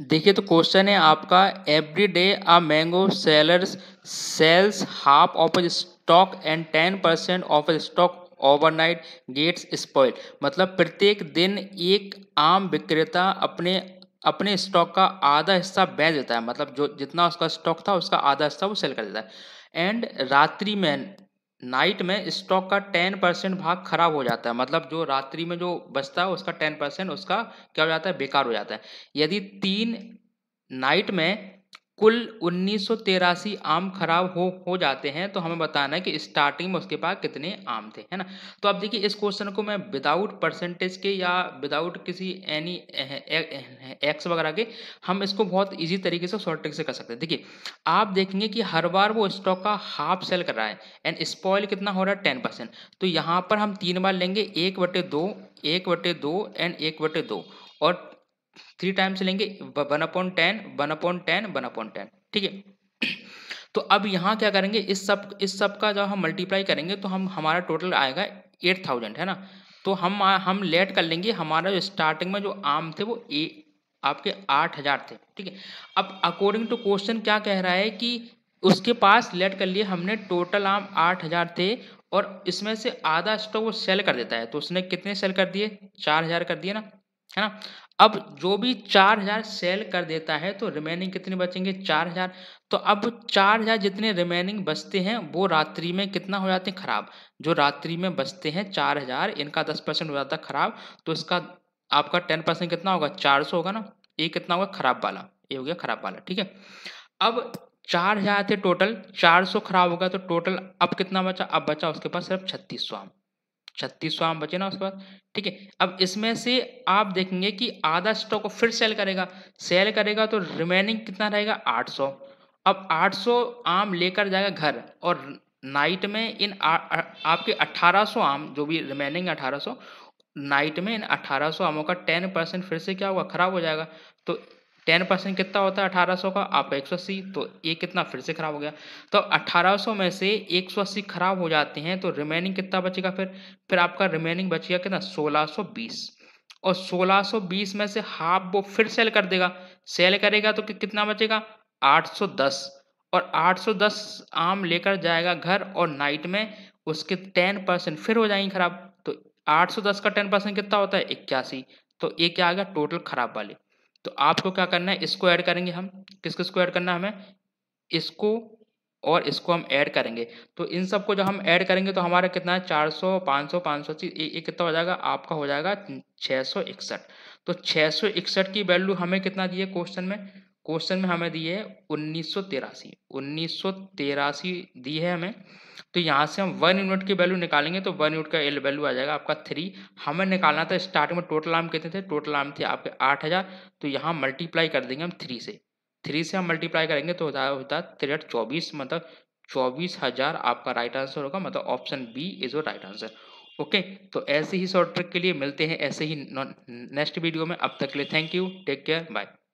देखिए तो क्वेश्चन है आपका every day a mango sellers sells half of stock and ten percent of stock overnight gets spoil मतलब प्रत्येक दिन एक आम विक्रेता अपने अपने स्टॉक का आधा हिस्सा बेच देता है मतलब जो जितना उसका स्टॉक था उसका आधा हिस्सा वो सेल कर देता है एंड रात्रि में नाइट में स्टॉक का टेन परसेंट भाग खराब हो जाता है मतलब जो रात्रि में जो बचता है उसका टेन परसेंट उसका क्या हो जाता है बेकार हो जाता है यदि तीन नाइट में कुल उन्नीस आम खराब हो हो जाते हैं तो हमें बताना है कि स्टार्टिंग में उसके पास कितने आम थे है ना तो अब देखिए इस क्वेश्चन को मैं विदाउट परसेंटेज के या विदाउट किसी any x eh, eh, eh, वगैरह के हम इसको बहुत इजी तरीके से शॉर्ट से कर सकते हैं देखिए आप देखेंगे कि हर बार वो स्टॉक का हाफ सेल कर रहा है एंड स्पॉयल कितना हो रहा है टेन परसेंट तो यहाँ पर हम तीन बार लेंगे एक बटे दो एक बटे दो एंड एक बटे दो और थ्री टाइम्स लेंगे one upon ten one upon ten one upon ten ठीक है तो अब यहाँ क्या करेंगे इस सब इस सब का जब हम मल्टीप्लाई करेंगे तो हम हमारा टोटल आएगा एट थाउजेंड है ना तो हम हम लेट कर लेंगे हमारा जो स्टार्टिंग में जो आम थे वो ए आपके आठ हज़ार थे ठीक है अब अकॉर्डिंग टू क्वेश्चन क्या कह रहा है कि उसके पास लेट कर लिए हमने टोटल आम आठ हज़ार थे और इसमें से आधा स्टॉक वो सेल कर देता है तो उसने कितने सेल कर दिए चार हज़ार कर दिए ना है ना अब जो भी चार हजार सेल कर देता है तो रिमेनिंग कितने बचेंगे चार हजार तो अब चार हजार जितने रिमेनिंग बचते हैं वो रात्रि में कितना हो जाते हैं खराब जो रात्रि में बचते हैं चार हजार इनका दस परसेंट हो जाता है खराब तो इसका आपका टेन परसेंट कितना होगा चार सौ होगा ना ये कितना होगा खराब वाला ये हो गया खराब वाला ठीक है अब चार हजार थे टोटल चार सौ खराब होगा तो टोटल अब कितना बचा अब बचा उसके पास सिर्फ छत्तीस सौ छत्तीसवा बचे ना उसके बाद ठीक है अब इसमें से आप देखेंगे कि आधा स्टॉक को फिर सेल करेगा सेल करेगा तो रिमेनिंग कितना रहेगा 800 अब 800 आम लेकर जाएगा घर और नाइट में इन आ, आ, आपके 1800 आम जो भी रिमेनिंग 1800 नाइट में इन 1800 आमों का 10 परसेंट फिर से क्या होगा खराब हो जाएगा तो टेन परसेंट कितना होता है अठारह सौ का आप एक सौ अस्सी तो ये कितना फिर से ख़राब हो गया तो अठारह सौ में से एक सौ अस्सी खराब हो जाते हैं तो रिमेनिंग कितना बचेगा फिर फिर आपका रिमेनिंग बचेगा कितना सोलह सौ बीस और सोलह सौ बीस में से हाफ वो फिर सेल कर देगा सेल करेगा तो कितना बचेगा आठ सौ दस और आठ सौ दस आम लेकर जाएगा घर और नाइट में उसके टेन परसेंट फिर हो जाएंगे खराब तो आठ सौ दस का टेन परसेंट कितना होता है इक्यासी तो ये क्या आ गया टोटल खराब वाले तो आपको क्या करना है इसको ऐड करेंगे हम किस किस को ऐड करना है हमें इसको और इसको हम ऐड करेंगे तो इन सबको जब हम ऐड करेंगे तो हमारा कितना है चार सौ पाँच सौ पाँच सौ ये कितना हो जाएगा आपका हो जाएगा छः सौ इकसठ तो छः सौ इकसठ की वैल्यू हमें कितना दी है क्वेश्चन में क्वेश्चन में हमें दी है उन्नीस सौ तिरासी उन्नीस सौ तिरासी दी है हमें तो यहाँ से हम वन यूनिट की वैल्यू निकालेंगे तो वन यूनिट का एल वैल्यू आ जाएगा आपका थ्री हमें निकालना था स्टार्टिंग में टोटल आम कितने थे टोटल आम थे आपके आठ हज़ार तो यहाँ मल्टीप्लाई कर देंगे हम थ्री से थ्री से हम मल्टीप्लाई करेंगे तो होता होता तिरठ चौबीस मतलब चौबीस हज़ार आपका राइट आंसर होगा मतलब option B is your right answer okay तो ऐसे ही शॉर्ट ट्रिक के लिए मिलते हैं ऐसे ही नेक्स्ट वीडियो में अब तक के लिए thank you take care bye